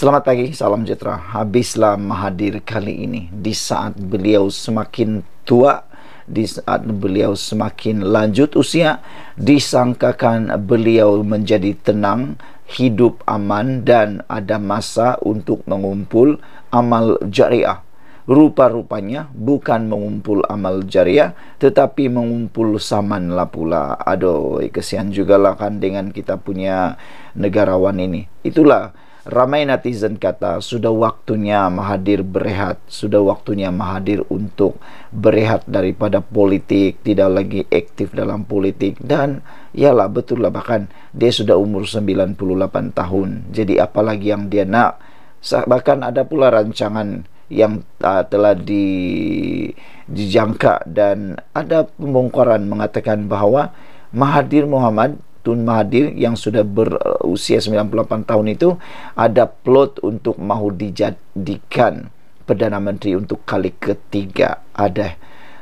Selamat pagi, salam sejahtera. Habislah Mahathir kali ini di saat beliau semakin tua, di saat beliau semakin lanjut usia, disangkakan beliau menjadi tenang, hidup aman dan ada masa untuk mengumpul amal jariah. Rupa-rupanya bukan mengumpul amal jariah tetapi mengumpul saman lah pula. Aduh, kesian juga lah kan dengan kita punya negarawan ini. Itulah ramai netizen kata sudah waktunya Mahadir berehat sudah waktunya Mahadir untuk berehat daripada politik tidak lagi aktif dalam politik dan ialah betul lah bahkan dia sudah umur 98 tahun jadi apalagi yang dia nak bahkan ada pula rancangan yang uh, telah di, dijangka dan ada pembongkaran mengatakan bahawa Mahadir Muhammad Tun Mahathir yang sudah berusia 98 tahun itu ada plot untuk mahu dijadikan Perdana Menteri untuk kali ketiga ada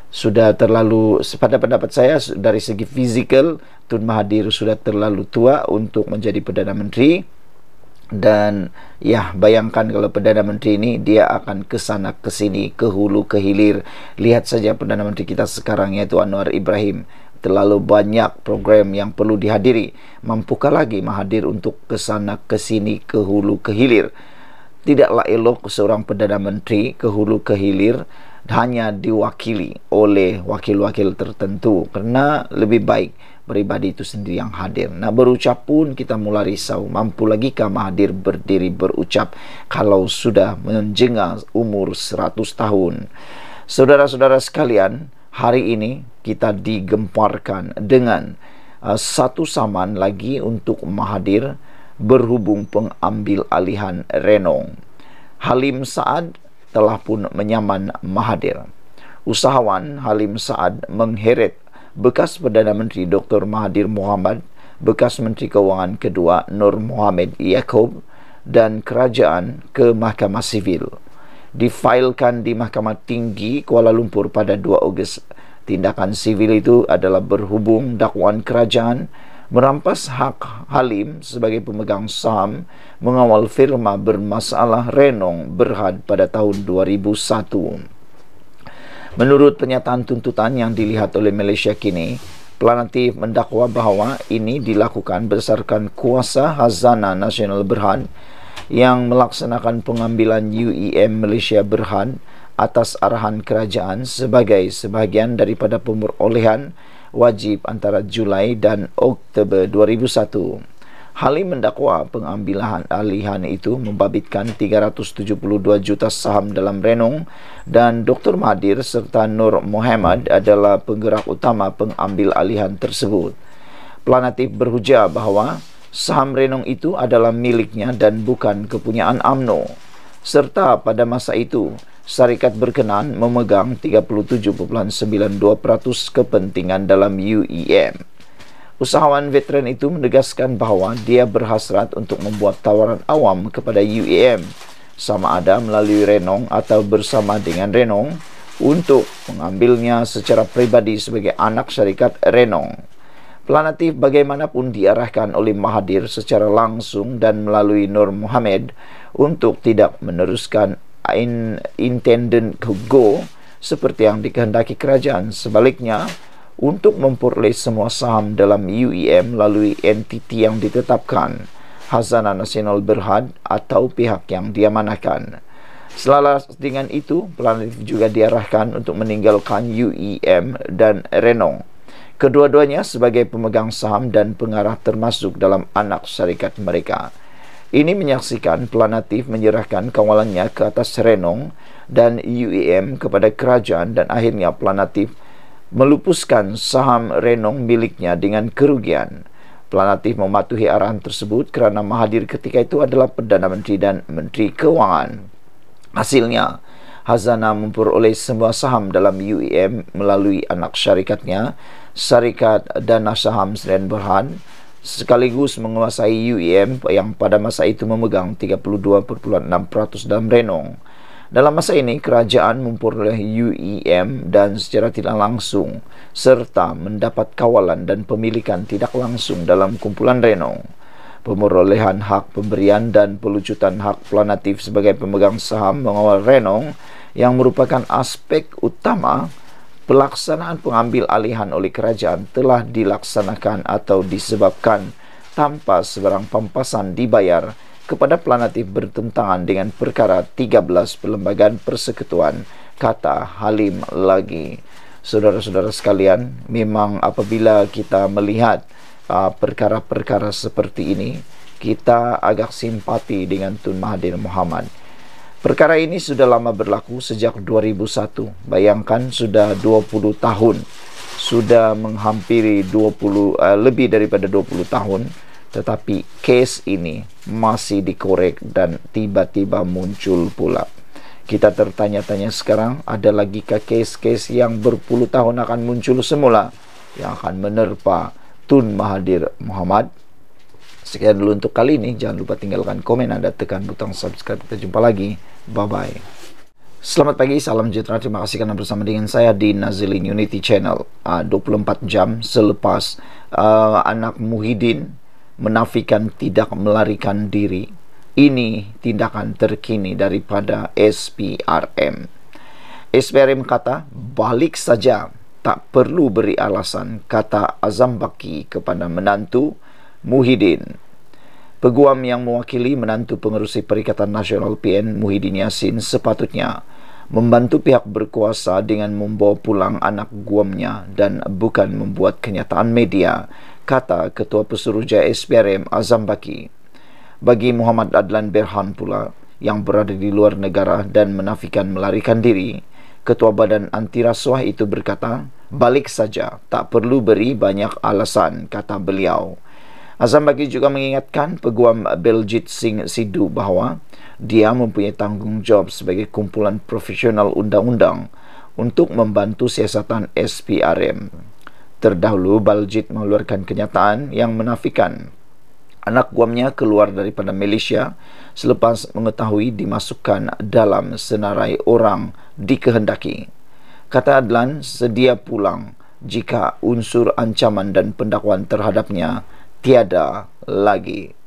sudah terlalu pada pendapat saya dari segi fizikal Tun Mahathir sudah terlalu tua untuk menjadi Perdana Menteri dan ya bayangkan kalau Perdana Menteri ini dia akan ke sana ke sini ke hulu ke hilir lihat saja Perdana Menteri kita sekarang yaitu Anwar Ibrahim terlalu banyak program yang perlu dihadiri mampukah lagi mahadir untuk ke sana ke sini ke hulu ke hilir tidaklah elok seorang perdana menteri ke hulu ke hilir hanya diwakili oleh wakil-wakil tertentu kerana lebih baik peribadi itu sendiri yang hadir. Nah berucap pun kita mula risau mampu lagi kah mahadir berdiri berucap kalau sudah menjengah umur 100 tahun. Saudara-saudara sekalian, hari ini kita digemparkan dengan uh, satu saman lagi untuk Mahadir berhubung pengambil alihan Renong. Halim Saad telah pun menyaman Mahadir. Usahawan Halim Saad mengheret bekas Perdana Menteri Dr. Mahadir Mohamad, bekas Menteri Keuangan kedua Nur Mohamed Yaakob dan kerajaan ke Mahkamah Sivil difailkan di Mahkamah Tinggi Kuala Lumpur pada 2 Ogos. Tindakan sivil itu adalah berhubung dakwaan kerajaan merampas hak Halim sebagai pemegang saham mengawal firma bermasalah Renong Berhad pada tahun 2001. Menurut pernyataan tuntutan yang dilihat oleh Malaysia kini, Planati mendakwa bahawa ini dilakukan berdasarkan kuasa Hazana Nasional Berhad yang melaksanakan pengambilan UEM Malaysia Berhan atas arahan kerajaan sebagai sebahagian daripada pemerolehan wajib antara Julai dan Oktober 2001. Halim mendakwa pengambilan alihan itu membabitkan 372 juta saham dalam Renung dan Dr. Mahathir serta Nur Muhammad adalah penggerak utama pengambil alihan tersebut. Planatif berhujah bahawa saham Renong itu adalah miliknya dan bukan kepunyaan AMNO. Serta pada masa itu, syarikat berkenan memegang 37.92% kepentingan dalam UEM. Usahawan veteran itu menegaskan bahawa dia berhasrat untuk membuat tawaran awam kepada UEM sama ada melalui Renong atau bersama dengan Renong untuk mengambilnya secara pribadi sebagai anak syarikat Renong. Planatif bagaimanapun diarahkan oleh Mahadir secara langsung dan melalui Nur Muhammad untuk tidak meneruskan in intendant ke seperti yang dikehendaki kerajaan. Sebaliknya, untuk memperoleh semua saham dalam UEM melalui entiti yang ditetapkan Hazanah Nasional Berhad atau pihak yang diamanahkan. Selaras dengan itu, Planatif juga diarahkan untuk meninggalkan UEM dan Renong kedua-duanya sebagai pemegang saham dan pengarah termasuk dalam anak syarikat mereka. Ini menyaksikan Planatif menyerahkan kawalannya ke atas Renong dan UEM kepada kerajaan dan akhirnya Planatif melupuskan saham Renong miliknya dengan kerugian. Planatif mematuhi arahan tersebut kerana mahadir ketika itu adalah Perdana Menteri dan Menteri kewangan. Hasilnya, Hazana memperoleh semua saham dalam UEM melalui anak syarikatnya, Syarikat Dana Saham Seren Berhan, sekaligus menguasai UEM yang pada masa itu memegang 32.6% dalam Renong. Dalam masa ini, kerajaan memperoleh UEM dan secara tidak langsung, serta mendapat kawalan dan pemilikan tidak langsung dalam kumpulan Renong pemerolehan hak pemberian dan pelucutan hak planatif sebagai pemegang saham mengawal Renong yang merupakan aspek utama pelaksanaan pengambil alihan oleh kerajaan telah dilaksanakan atau disebabkan tanpa sebarang pampasan dibayar kepada planatif bertentangan dengan perkara 13 Perlembagaan Persekutuan kata Halim lagi. Saudara-saudara sekalian, memang apabila kita melihat Ah, perkara-perkara seperti ini kita agak simpati dengan Tun Mahathir Mohamad. Perkara ini sudah lama berlaku sejak 2001. Bayangkan sudah 20 tahun. Sudah menghampiri 20 uh, eh, lebih daripada 20 tahun tetapi case ini masih dikorek dan tiba-tiba muncul pula. Kita tertanya-tanya sekarang ada lagi ke case-case yang berpuluh tahun akan muncul semula yang akan menerpa Tun Mahathir Muhammad. Sekian dulu untuk kali ini. Jangan lupa tinggalkan komen anda, tekan butang subscribe. Kita jumpa lagi. Bye-bye. Selamat pagi, salam sejahtera. Terima kasih kerana bersama dengan saya di Nazilin Unity Channel. 24 ah, jam selepas ah, anak Muhyiddin menafikan tidak melarikan diri. Ini tindakan terkini daripada SPRM. SPRM kata, balik saja tak perlu beri alasan kata Azam Baki kepada menantu Muhyiddin Peguam yang mewakili menantu pengerusi Perikatan Nasional PN Muhyiddin Yassin sepatutnya membantu pihak berkuasa dengan membawa pulang anak guamnya dan bukan membuat kenyataan media kata Ketua Pesuruhjaya SPRM Azam Baki bagi Muhammad Adlan Berhan pula yang berada di luar negara dan menafikan melarikan diri, Ketua Badan Anti Rasuah itu berkata, balik saja, tak perlu beri banyak alasan, kata beliau. Azam Bagi juga mengingatkan peguam Beljit Singh Sidhu bahawa dia mempunyai tanggungjawab sebagai kumpulan profesional undang-undang untuk membantu siasatan SPRM. Terdahulu, Baljit mengeluarkan kenyataan yang menafikan anak guamnya keluar daripada Malaysia selepas mengetahui dimasukkan dalam senarai orang dikehendaki. Kata Adlan sedia pulang jika unsur ancaman dan pendakwaan terhadapnya tiada lagi.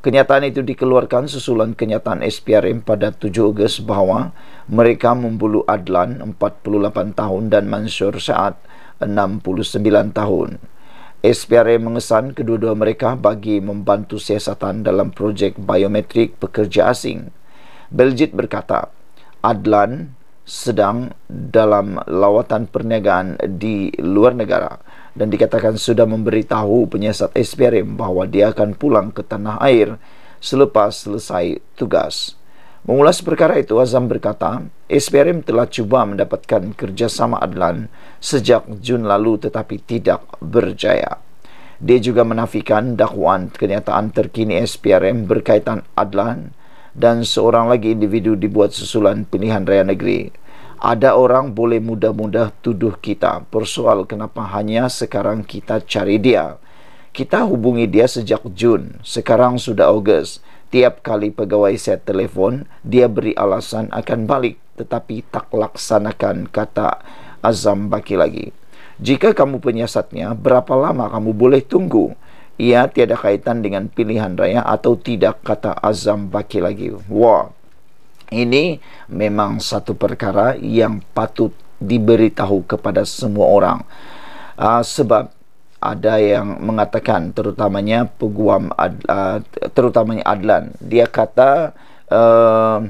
Kenyataan itu dikeluarkan susulan kenyataan SPRM pada 7 Ogos bahawa mereka membulu Adlan 48 tahun dan Mansur Saad 69 tahun. SPRM mengesan kedua-dua mereka bagi membantu siasatan dalam projek biometrik pekerja asing. Beljit berkata, Adlan sedang dalam lawatan perniagaan di luar negara dan dikatakan sudah memberitahu penyiasat SPRM bahawa dia akan pulang ke tanah air selepas selesai tugas. Mengulas perkara itu, Azam berkata, SPRM telah cuba mendapatkan kerjasama Adlan sejak Jun lalu tetapi tidak berjaya. Dia juga menafikan dakwaan kenyataan terkini SPRM berkaitan Adlan dan seorang lagi individu dibuat susulan pilihan raya negeri. Ada orang boleh mudah-mudah tuduh kita. Persoal kenapa hanya sekarang kita cari dia. Kita hubungi dia sejak Jun. Sekarang sudah Ogos. Tiap kali pegawai set telefon, dia beri alasan akan balik. Tetapi tak laksanakan kata Azam Baki lagi. Jika kamu penyiasatnya, berapa lama kamu boleh Tunggu ia tiada kaitan dengan pilihan raya atau tidak kata Azam Baki lagi wah ini memang satu perkara yang patut diberitahu kepada semua orang uh, sebab ada yang mengatakan terutamanya peguam Ad, uh, terutamanya Adlan dia kata uh,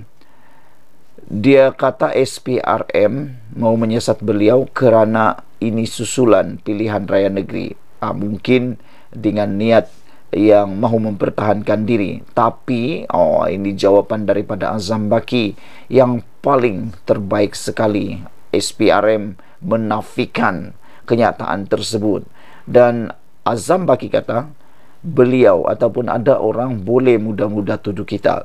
dia kata SPRM mau menyesat beliau kerana ini susulan pilihan raya negeri uh, mungkin dengan niat yang mahu mempertahankan diri tapi oh ini jawapan daripada Azam Baki yang paling terbaik sekali SPRM menafikan kenyataan tersebut dan Azam Baki kata beliau ataupun ada orang boleh mudah-mudah tuduh kita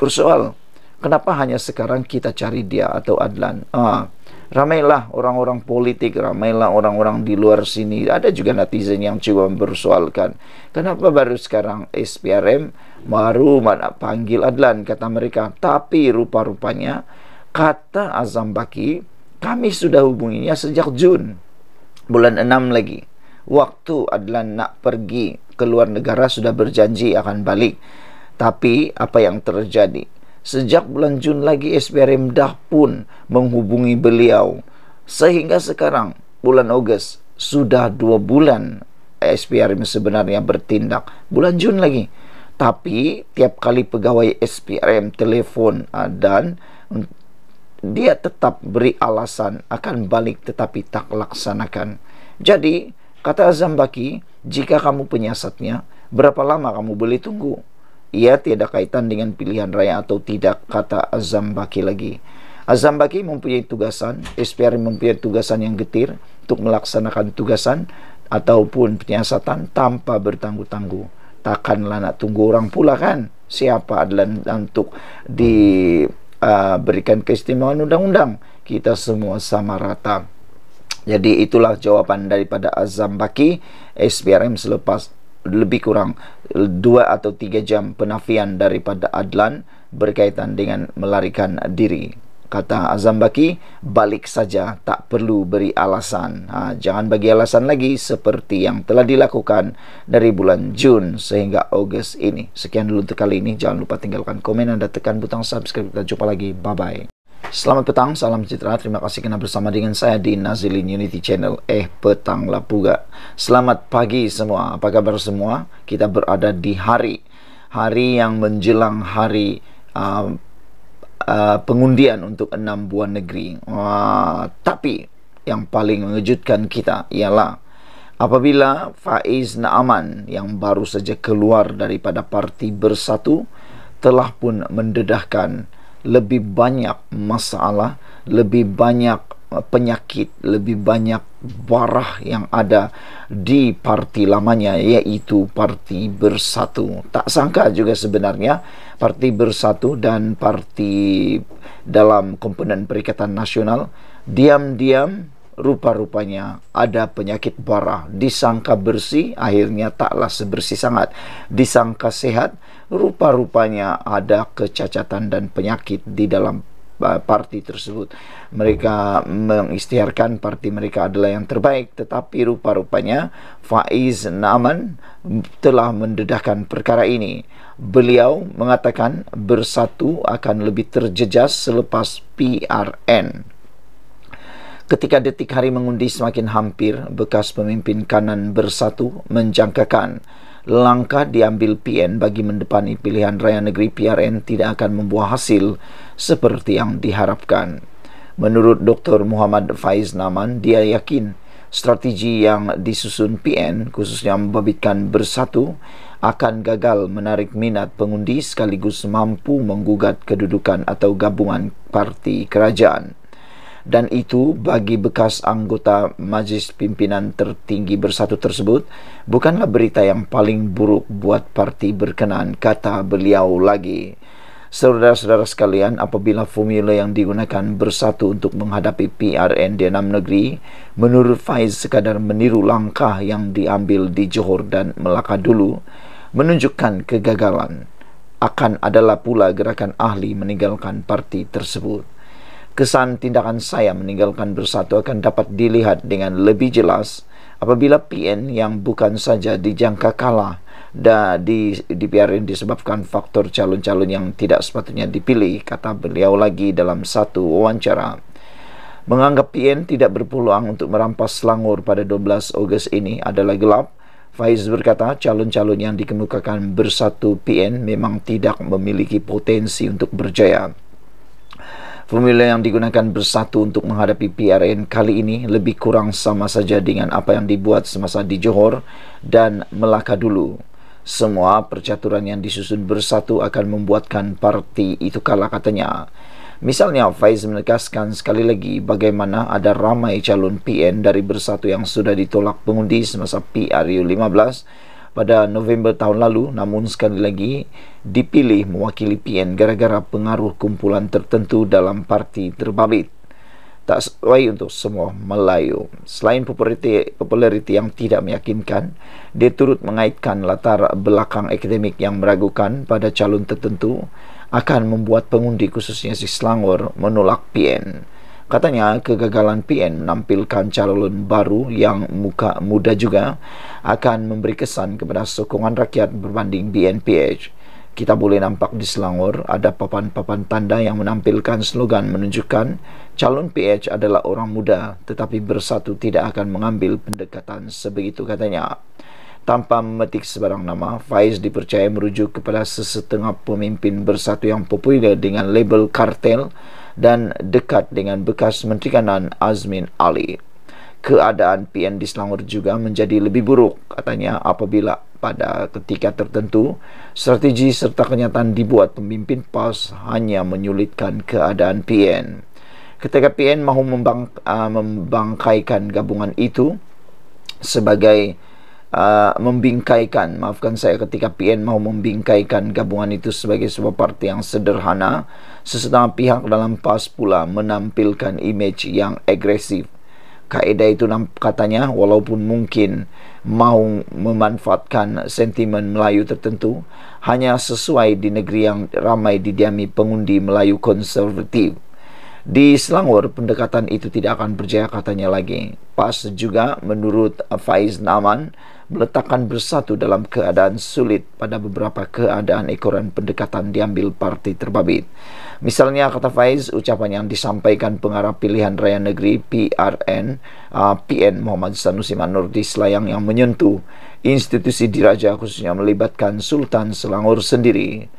bersoal kenapa hanya sekarang kita cari dia atau Adlan ah, ramailah orang-orang politik, ramailah orang-orang di luar sini. Ada juga netizen yang cuba mempersoalkan. Kenapa baru sekarang SPRM baru mana panggil Adlan kata mereka. Tapi rupa-rupanya kata Azam Baki, kami sudah hubunginya sejak Jun. Bulan enam lagi. Waktu Adlan nak pergi ke luar negara sudah berjanji akan balik. Tapi apa yang terjadi? Sejak bulan Jun lagi SPRM dah pun menghubungi beliau Sehingga sekarang bulan Ogos sudah dua bulan SPRM sebenarnya bertindak bulan Jun lagi tapi tiap kali pegawai SPRM telefon ah, dan dia tetap beri alasan akan balik tetapi tak laksanakan jadi kata Azam Baki jika kamu penyiasatnya berapa lama kamu boleh tunggu ia tiada kaitan dengan pilihan raya atau tidak kata Azam Baki lagi Azam Baki mempunyai tugasan SPR mempunyai tugasan yang getir untuk melaksanakan tugasan ataupun penyiasatan tanpa bertangguh-tangguh takkanlah nak tunggu orang pula kan siapa adalah untuk diberikan uh, keistimewaan undang-undang kita semua sama rata jadi itulah jawapan daripada Azam Baki SPRM selepas lebih kurang dua atau tiga jam penafian daripada Adlan berkaitan dengan melarikan diri kata Azam Baki balik saja tak perlu beri alasan ha, jangan bagi alasan lagi seperti yang telah dilakukan dari bulan Jun sehingga Ogos ini sekian dulu untuk kali ini jangan lupa tinggalkan komen dan tekan butang subscribe kita jumpa lagi bye bye Selamat petang, salam citra. Terima kasih kerana bersama dengan saya di Nazilin Unity Channel. Eh, petang lah juga. Selamat pagi semua. Apa kabar semua? Kita berada di hari hari yang menjelang hari uh, uh, pengundian untuk enam buah negeri. Wah, tapi yang paling mengejutkan kita ialah apabila Faiz Naaman yang baru saja keluar daripada Parti Bersatu telah pun mendedahkan lebih banyak masalah, lebih banyak eh, penyakit, lebih banyak barah yang ada di parti lamanya yaitu Parti Bersatu. Tak sangka juga sebenarnya Parti Bersatu dan parti dalam komponen Perikatan Nasional diam-diam rupa-rupanya ada penyakit barah disangka bersih akhirnya taklah sebersih sangat disangka sehat rupa-rupanya ada kecacatan dan penyakit di dalam eh, parti tersebut. Mereka mengistiharkan parti mereka adalah yang terbaik tetapi rupa-rupanya Faiz Naman telah mendedahkan perkara ini. Beliau mengatakan bersatu akan lebih terjejas selepas PRN. Ketika detik hari mengundi semakin hampir, bekas pemimpin kanan bersatu menjangkakan langkah diambil PN bagi mendepani pilihan raya negeri PRN tidak akan membuah hasil seperti yang diharapkan. Menurut Dr. Muhammad Faiz Naman, dia yakin strategi yang disusun PN khususnya membabitkan bersatu akan gagal menarik minat pengundi sekaligus mampu menggugat kedudukan atau gabungan parti kerajaan dan itu bagi bekas anggota Majlis Pimpinan Tertinggi Bersatu tersebut bukanlah berita yang paling buruk buat parti berkenaan kata beliau lagi Saudara-saudara sekalian, apabila formula yang digunakan bersatu untuk menghadapi PRN di enam negeri, menurut Faiz sekadar meniru langkah yang diambil di Johor dan Melaka dulu, menunjukkan kegagalan. Akan adalah pula gerakan ahli meninggalkan parti tersebut. Kesan tindakan saya meninggalkan bersatu akan dapat dilihat dengan lebih jelas apabila PN yang bukan saja dijangka kalah dan di, dibiarin disebabkan faktor calon-calon yang tidak sepatutnya dipilih, kata beliau lagi dalam satu wawancara. Menganggap PN tidak berpeluang untuk merampas Selangor pada 12 Ogos ini adalah gelap. Faiz berkata calon-calon yang dikemukakan bersatu PN memang tidak memiliki potensi untuk berjaya. Formula yang digunakan bersatu untuk menghadapi PRN kali ini lebih kurang sama saja dengan apa yang dibuat semasa di Johor dan Melaka dulu. Semua percaturan yang disusun bersatu akan membuatkan parti itu kalah katanya. Misalnya Faiz menegaskan sekali lagi bagaimana ada ramai calon PN dari bersatu yang sudah ditolak pengundi semasa PRU 15 pada November tahun lalu namun sekali lagi dipilih mewakili PN gara-gara pengaruh kumpulan tertentu dalam parti terbabit tak sesuai untuk semua Melayu. Selain populariti, populariti yang tidak meyakinkan, dia turut mengaitkan latar belakang akademik yang meragukan pada calon tertentu akan membuat pengundi khususnya si Selangor menolak PN. Katanya kegagalan PN menampilkan calon baru yang muka muda juga akan memberi kesan kepada sokongan rakyat berbanding BNPH. Kita boleh nampak di Selangor ada papan-papan tanda yang menampilkan slogan menunjukkan calon PH adalah orang muda tetapi bersatu tidak akan mengambil pendekatan sebegitu katanya. Tanpa memetik sebarang nama, Faiz dipercaya merujuk kepada sesetengah pemimpin bersatu yang populer dengan label kartel dan dekat dengan bekas Menteri Kanan Azmin Ali. Keadaan PN di Selangor juga menjadi lebih buruk katanya apabila pada ketika tertentu strategi serta kenyataan dibuat pemimpin PAS hanya menyulitkan keadaan PN. Ketika PN mahu membang, ah, membangkaikan gabungan itu sebagai uh, membingkaikan maafkan saya ketika PN mau membingkaikan gabungan itu sebagai sebuah parti yang sederhana sesetengah pihak dalam PAS pula menampilkan image yang agresif kaedah itu katanya walaupun mungkin mau memanfaatkan sentimen Melayu tertentu hanya sesuai di negeri yang ramai didiami pengundi Melayu konservatif di Selangor pendekatan itu tidak akan berjaya katanya lagi pas juga menurut Faiz Naman meletakkan bersatu dalam keadaan sulit pada beberapa keadaan ekoran pendekatan diambil parti terbabit. Misalnya kata Faiz, ucapan yang disampaikan pengarah pilihan raya negeri PRN, uh, ah, PN Muhammad Sanusi Manur di Selayang yang menyentuh institusi diraja khususnya melibatkan Sultan Selangor sendiri.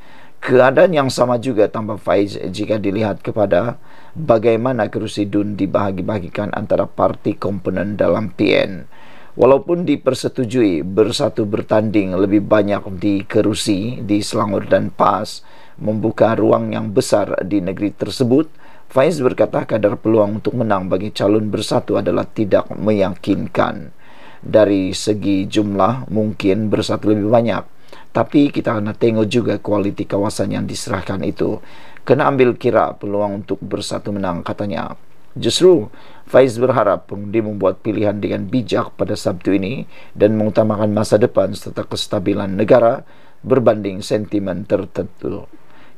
Keadaan yang sama juga tambah Faiz jika dilihat kepada bagaimana kerusi DUN dibahagi-bahagikan antara parti komponen dalam PN walaupun dipersetujui bersatu bertanding lebih banyak di kerusi di Selangor dan PAS membuka ruang yang besar di negeri tersebut Faiz berkata kadar peluang untuk menang bagi calon bersatu adalah tidak meyakinkan dari segi jumlah mungkin bersatu lebih banyak tapi kita nak tengok juga kualiti kawasan yang diserahkan itu kena ambil kira peluang untuk bersatu menang katanya Justru Faiz berharap pengundi membuat pilihan dengan bijak pada Sabtu ini dan mengutamakan masa depan serta kestabilan negara berbanding sentimen tertentu.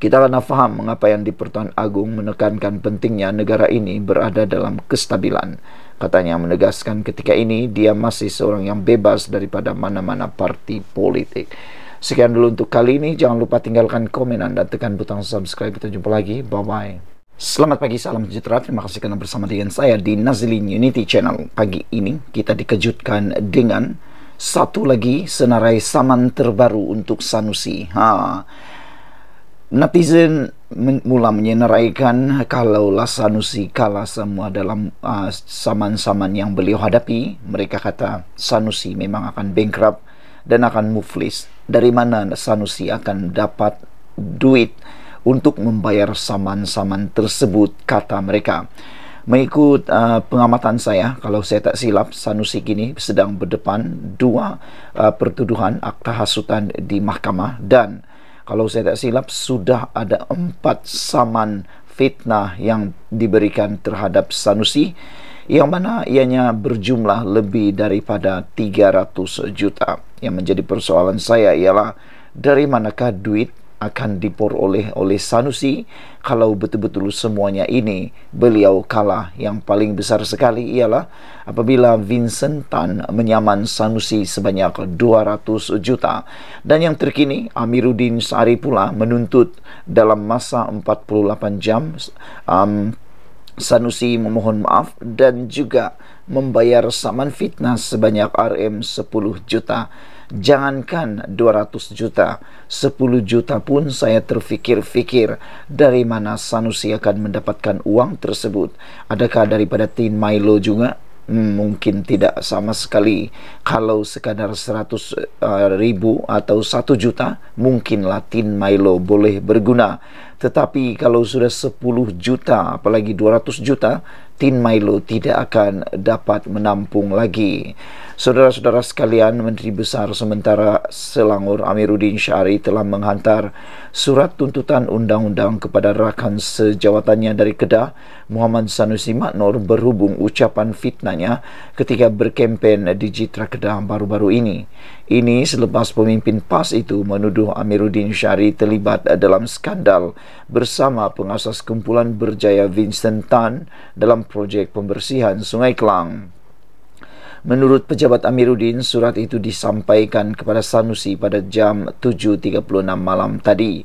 Kita akan faham mengapa yang di Pertuan Agung menekankan pentingnya negara ini berada dalam kestabilan. Katanya menegaskan ketika ini dia masih seorang yang bebas daripada mana-mana parti politik. Sekian dulu untuk kali ini. Jangan lupa tinggalkan komen anda tekan butang subscribe. Kita jumpa lagi. Bye-bye. Selamat pagi, salam sejahtera. Terima kasih kerana bersama dengan saya di Nazlin Unity Channel. Pagi ini kita dikejutkan dengan satu lagi senarai saman terbaru untuk Sanusi. Ha. Netizen men- mula menyenaraikan kalau Sanusi kalah semua dalam uh, saman-saman yang beliau hadapi, mereka kata Sanusi memang akan bankrupt dan akan muflis. Dari mana Sanusi akan dapat duit? untuk membayar saman-saman tersebut kata mereka mengikut uh, pengamatan saya kalau saya tak silap Sanusi kini sedang berdepan dua uh, pertuduhan akta hasutan di mahkamah dan kalau saya tak silap sudah ada empat saman fitnah yang diberikan terhadap Sanusi yang mana ianya berjumlah lebih daripada 300 juta yang menjadi persoalan saya ialah dari manakah duit akan diperoleh oleh Sanusi kalau betul-betul semuanya ini beliau kalah. Yang paling besar sekali ialah apabila Vincent Tan menyaman Sanusi sebanyak 200 juta. Dan yang terkini Amiruddin Sari pula menuntut dalam masa 48 jam um, Sanusi memohon maaf dan juga membayar saman fitnah sebanyak RM10 juta jangankan 200 juta 10 juta pun saya terfikir-fikir dari mana Sanusi akan mendapatkan uang tersebut adakah daripada tin Milo juga Hmm, mungkin tidak sama sekali kalau sekadar 100 uh, eh, ribu atau 1 juta mungkin latin milo boleh berguna tetapi kalau sudah 10 juta apalagi 200 juta Tin Milo tidak akan dapat menampung lagi. Saudara-saudara sekalian, Menteri Besar Sementara Selangor Amiruddin Syari telah menghantar surat tuntutan undang-undang kepada rakan sejawatannya dari Kedah, Muhammad Sanusi Maknor berhubung ucapan fitnanya ketika berkempen di Jitra Kedah baru-baru ini. Ini selepas pemimpin PAS itu menuduh Amiruddin Syari terlibat dalam skandal bersama pengasas kumpulan berjaya Vincent Tan dalam projek pembersihan Sungai Kelang. Menurut pejabat Amiruddin, surat itu disampaikan kepada Sanusi pada jam 7.36 malam tadi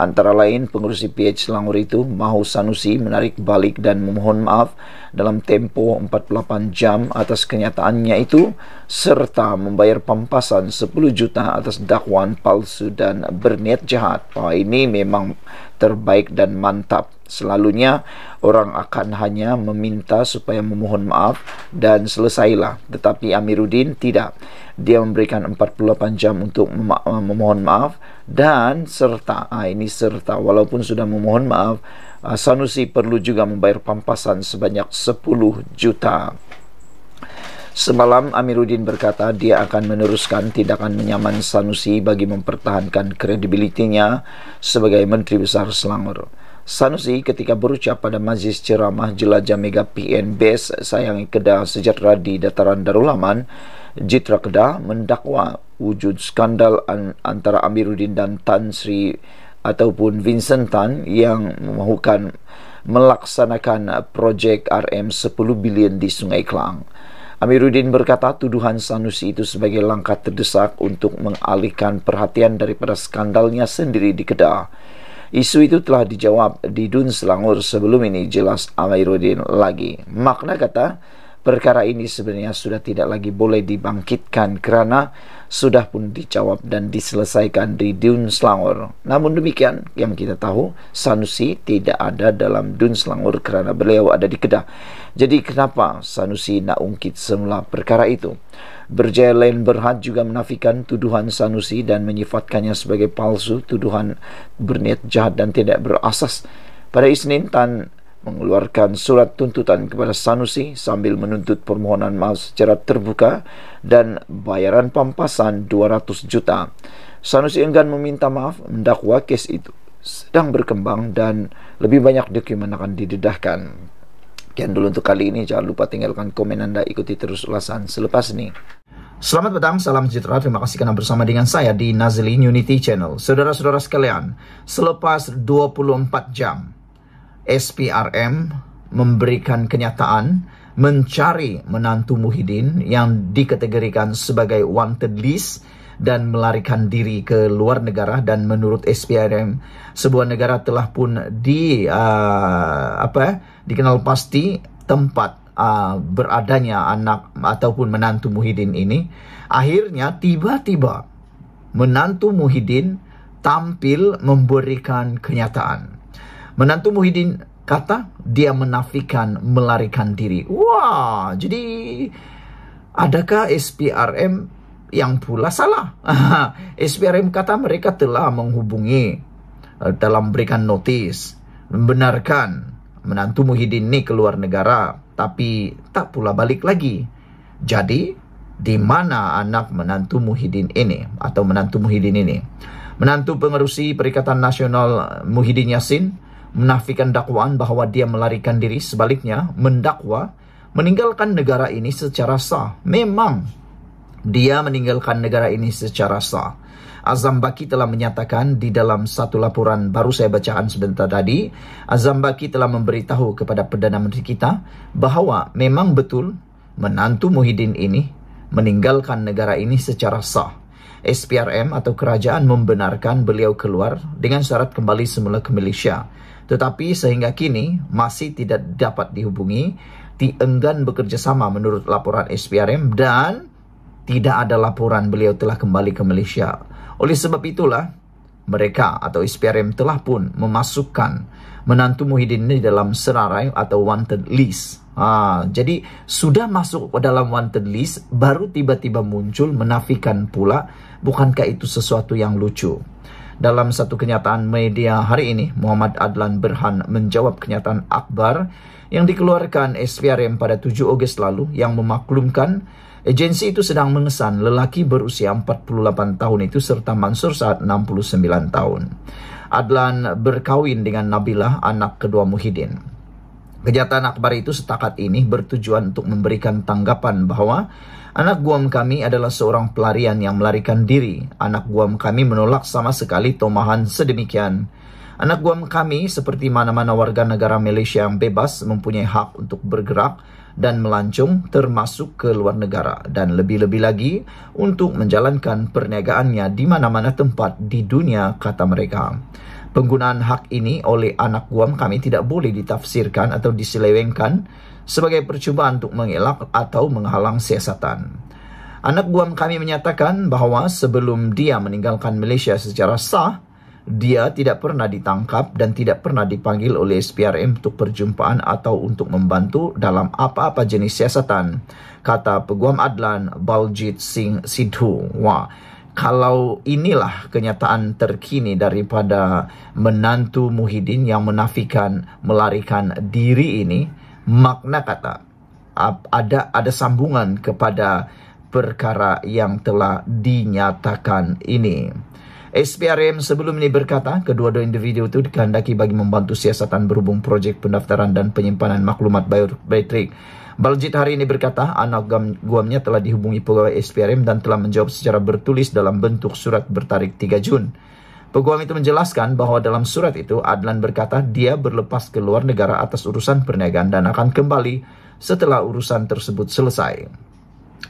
antara lain pengurusi PH Selangor itu Mahu Sanusi menarik balik dan memohon maaf dalam tempo 48 jam atas kenyataannya itu serta membayar pampasan 10 juta atas dakwaan palsu dan berniat jahat. Wah, ini memang terbaik dan mantap. Selalunya orang akan hanya meminta supaya memohon maaf dan selesailah. Tetapi Amiruddin tidak. Dia memberikan 48 jam untuk mema- memohon maaf dan serta ah, ini serta walaupun sudah memohon maaf ah, Sanusi perlu juga membayar pampasan sebanyak 10 juta. Semalam Amiruddin berkata dia akan meneruskan tindakan menyaman Sanusi bagi mempertahankan kredibilitinya sebagai Menteri Besar Selangor. Sanusi ketika berucap pada majlis ceramah jelajah Mega PNBS Sayangi Kedah Sejahtera di Dataran Darulaman, Jitra Kedah mendakwa wujud skandal antara Amiruddin dan Tan Sri ataupun Vincent Tan yang memahukan melaksanakan projek RM10 bilion di Sungai Kelang. Amiruddin berkata tuduhan Sanusi itu sebagai langkah terdesak untuk mengalihkan perhatian daripada skandalnya sendiri di Kedah. Isu itu telah dijawab di Dun Selangor sebelum ini jelas Amiruddin lagi. Makna kata, perkara ini sebenarnya sudah tidak lagi boleh dibangkitkan kerana sudah pun dijawab dan diselesaikan di Dun Selangor. Namun demikian, yang kita tahu, Sanusi tidak ada dalam Dun Selangor kerana beliau ada di Kedah. Jadi kenapa Sanusi nak ungkit semula perkara itu? Berjaya Lain Berhad juga menafikan tuduhan Sanusi dan menyifatkannya sebagai palsu, tuduhan berniat jahat dan tidak berasas. Pada Isnin, Tan mengeluarkan surat tuntutan kepada Sanusi sambil menuntut permohonan maaf secara terbuka dan bayaran pampasan 200 juta. Sanusi enggan meminta maaf mendakwa kes itu sedang berkembang dan lebih banyak dokumen akan didedahkan. kian dulu untuk kali ini. Jangan lupa tinggalkan komen Anda. Ikuti terus ulasan selepas ini. Selamat petang, salam sejahtera. Terima kasih kerana bersama dengan saya di Nazli Unity Channel. Saudara-saudara sekalian, selepas 24 jam, SPRM memberikan kenyataan mencari menantu Muhyiddin yang dikategorikan sebagai wanted list dan melarikan diri ke luar negara dan menurut SPRM sebuah negara telah pun di uh, apa dikenal pasti tempat uh, beradanya anak ataupun menantu Muhyiddin ini akhirnya tiba-tiba menantu Muhyiddin tampil memberikan kenyataan Menantu Muhyiddin kata dia menafikan melarikan diri. Wah, jadi adakah SPRM yang pula salah? SPRM kata mereka telah menghubungi dalam eh, berikan notis. Membenarkan menantu Muhyiddin ini keluar negara tapi tak pula balik lagi. Jadi, di mana anak menantu Muhyiddin ini atau menantu Muhyiddin ini? Menantu pengerusi Perikatan Nasional Muhyiddin Yassin menafikan dakwaan bahawa dia melarikan diri sebaliknya mendakwa meninggalkan negara ini secara sah memang dia meninggalkan negara ini secara sah Azam Baki telah menyatakan di dalam satu laporan baru saya bacaan sebentar tadi, Azam Baki telah memberitahu kepada Perdana Menteri kita bahawa memang betul menantu Muhyiddin ini meninggalkan negara ini secara sah. SPRM atau kerajaan membenarkan beliau keluar dengan syarat kembali semula ke Malaysia tetapi sehingga kini masih tidak dapat dihubungi, dienggan bekerjasama menurut laporan SPRM dan tidak ada laporan beliau telah kembali ke Malaysia. Oleh sebab itulah mereka atau SPRM telah pun memasukkan menantu Muhyiddin ini dalam serarai atau wanted list. Ha, jadi sudah masuk ke dalam wanted list baru tiba-tiba muncul menafikan pula bukankah itu sesuatu yang lucu. Dalam satu kenyataan media hari ini, Muhammad Adlan Berhan menjawab kenyataan akbar yang dikeluarkan SPRM pada 7 Ogos lalu yang memaklumkan agensi itu sedang mengesan lelaki berusia 48 tahun itu serta Mansur saat 69 tahun. Adlan berkahwin dengan Nabilah anak kedua Muhyiddin. Kejahatan akbar itu setakat ini bertujuan untuk memberikan tanggapan bahawa Anak guam kami adalah seorang pelarian yang melarikan diri. Anak guam kami menolak sama sekali tomahan sedemikian. Anak guam kami seperti mana-mana warga negara Malaysia yang bebas mempunyai hak untuk bergerak dan melancung termasuk ke luar negara dan lebih-lebih lagi untuk menjalankan perniagaannya di mana-mana tempat di dunia kata mereka. Penggunaan hak ini oleh anak guam kami tidak boleh ditafsirkan atau diselewengkan sebagai percubaan untuk mengelak atau menghalang siasatan. Anak guam kami menyatakan bahawa sebelum dia meninggalkan Malaysia secara sah, dia tidak pernah ditangkap dan tidak pernah dipanggil oleh SPRM untuk perjumpaan atau untuk membantu dalam apa-apa jenis siasatan, kata Peguam Adlan Baljit Singh Sidhu. Wah, kalau inilah kenyataan terkini daripada menantu Muhyiddin yang menafikan melarikan diri ini, makna kata ada ada sambungan kepada perkara yang telah dinyatakan ini. SPRM sebelum ini berkata kedua-dua individu itu dikehendaki bagi membantu siasatan berhubung projek pendaftaran dan penyimpanan maklumat biometrik. Baljit hari ini berkata anak guamnya telah dihubungi pegawai SPRM dan telah menjawab secara bertulis dalam bentuk surat bertarik 3 Jun. Peguam itu menjelaskan bahwa dalam surat itu Adlan berkata dia berlepas ke luar negara atas urusan perniagaan dan akan kembali setelah urusan tersebut selesai.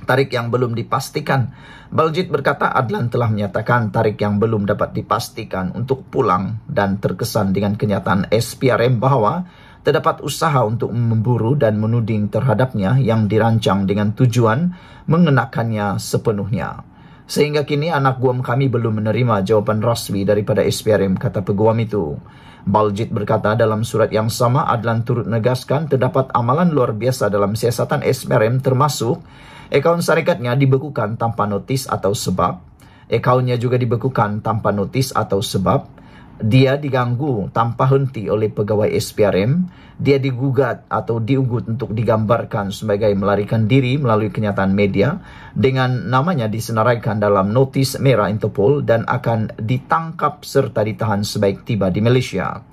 Tarik yang belum dipastikan. Baljit berkata Adlan telah menyatakan tarik yang belum dapat dipastikan untuk pulang dan terkesan dengan kenyataan SPRM bahwa terdapat usaha untuk memburu dan menuding terhadapnya yang dirancang dengan tujuan mengenakannya sepenuhnya. Sehingga kini anak guam kami belum menerima jawaban rasmi daripada SPRM, kata peguam itu. Baljit berkata dalam surat yang sama, Adlan turut negaskan terdapat amalan luar biasa dalam siasatan SPRM termasuk akaun syarikatnya dibekukan tanpa notis atau sebab. Akaunnya juga dibekukan tanpa notis atau sebab dia diganggu tanpa henti oleh pegawai SPRM, dia digugat atau diugut untuk digambarkan sebagai melarikan diri melalui kenyataan media dengan namanya disenaraikan dalam notis merah Interpol dan akan ditangkap serta ditahan sebaik tiba di Malaysia.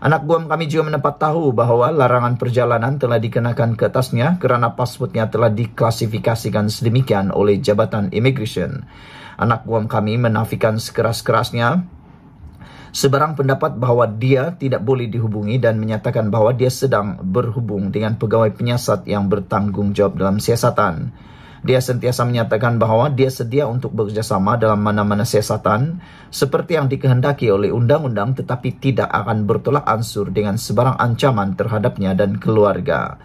Anak buah kami juga mendapat tahu bahawa larangan perjalanan telah dikenakan ke atasnya kerana pasportnya telah diklasifikasikan sedemikian oleh Jabatan Immigration. Anak buah kami menafikan sekeras-kerasnya Sebarang pendapat bahwa dia tidak boleh dihubungi dan menyatakan bahwa dia sedang berhubung dengan pegawai penyiasat yang bertanggung jawab dalam siasatan. Dia sentiasa menyatakan bahwa dia sedia untuk bekerjasama dalam mana-mana siasatan seperti yang dikehendaki oleh undang-undang tetapi tidak akan bertolak ansur dengan sebarang ancaman terhadapnya dan keluarga.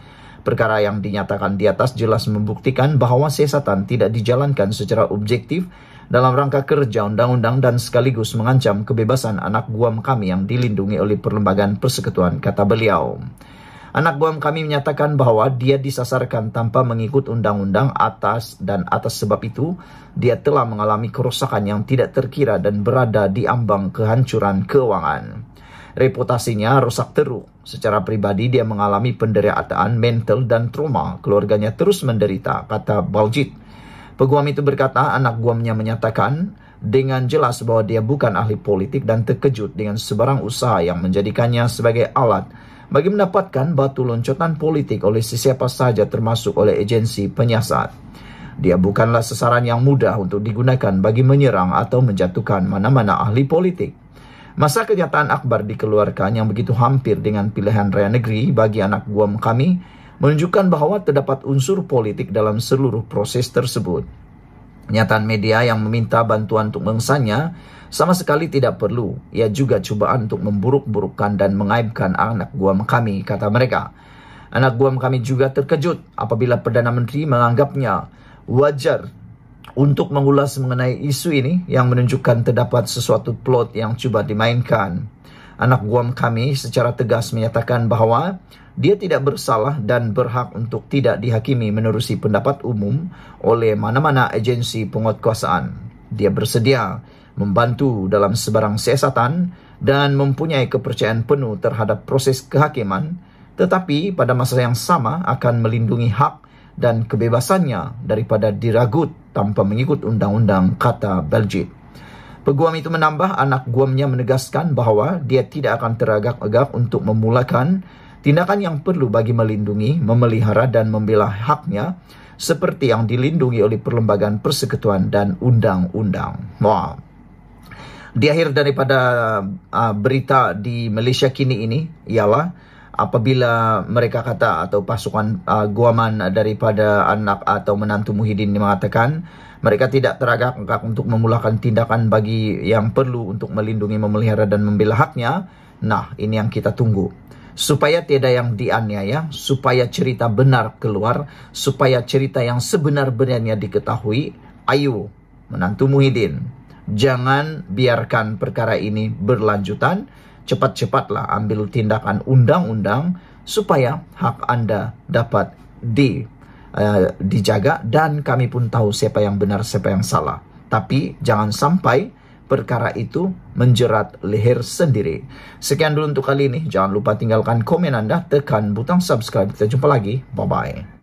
Perkara yang dinyatakan di atas jelas membuktikan bahwa siasatan tidak dijalankan secara objektif dalam rangka kerja undang-undang dan sekaligus mengancam kebebasan anak Guam kami yang dilindungi oleh Perlembagaan Persekutuan, kata beliau. Anak Guam kami menyatakan bahwa dia disasarkan tanpa mengikut undang-undang atas dan atas sebab itu dia telah mengalami kerusakan yang tidak terkira dan berada di ambang kehancuran keuangan. Reputasinya rusak teruk. Secara pribadi dia mengalami penderitaan mental dan trauma. Keluarganya terus menderita, kata Baljit Peguam itu berkata anak guamnya menyatakan dengan jelas bahwa dia bukan ahli politik dan terkejut dengan sebarang usaha yang menjadikannya sebagai alat bagi mendapatkan batu loncatan politik oleh sesiapa sahaja, termasuk oleh agensi penyiasat. Dia bukanlah sasaran yang mudah untuk digunakan bagi menyerang atau menjatuhkan mana-mana ahli politik. Masa kenyataan Akbar dikeluarkan yang begitu hampir dengan pilihan raya negeri bagi anak guam kami, menunjukkan bahwa terdapat unsur politik dalam seluruh proses tersebut. Nyataan media yang meminta bantuan untuk mengesannya sama sekali tidak perlu. Ia juga cobaan untuk memburuk-burukkan dan mengaibkan anak guam kami, kata mereka. Anak guam kami juga terkejut apabila Perdana Menteri menganggapnya wajar untuk mengulas mengenai isu ini yang menunjukkan terdapat sesuatu plot yang coba dimainkan. Anak guam kami secara tegas menyatakan bahwa. dia tidak bersalah dan berhak untuk tidak dihakimi menerusi pendapat umum oleh mana-mana agensi penguatkuasaan. Dia bersedia membantu dalam sebarang siasatan dan mempunyai kepercayaan penuh terhadap proses kehakiman tetapi pada masa yang sama akan melindungi hak dan kebebasannya daripada diragut tanpa mengikut undang-undang kata Belgit. Peguam itu menambah anak guamnya menegaskan bahawa dia tidak akan teragak-agak untuk memulakan Tindakan yang perlu bagi melindungi, memelihara, dan membela haknya seperti yang dilindungi oleh perlembagaan persekutuan dan undang-undang. Wow. Di akhir daripada uh, berita di Malaysia kini ini ialah apabila mereka kata atau pasukan uh, guaman daripada anak atau menantu Muhyiddin mengatakan mereka tidak teragak-agak untuk memulakan tindakan bagi yang perlu untuk melindungi, memelihara dan membela haknya. Nah, ini yang kita tunggu supaya tiada yang dianiaya, supaya cerita benar keluar, supaya cerita yang sebenar-benarnya diketahui. Ayo, menantu Muhyiddin, jangan biarkan perkara ini berlanjutan. Cepat-cepatlah ambil tindakan undang-undang supaya hak Anda dapat di uh, dijaga dan kami pun tahu siapa yang benar, siapa yang salah. Tapi jangan sampai perkara itu menjerat leher sendiri. Sekian dulu untuk kali ini. Jangan lupa tinggalkan komen anda, tekan butang subscribe. Kita jumpa lagi. Bye-bye.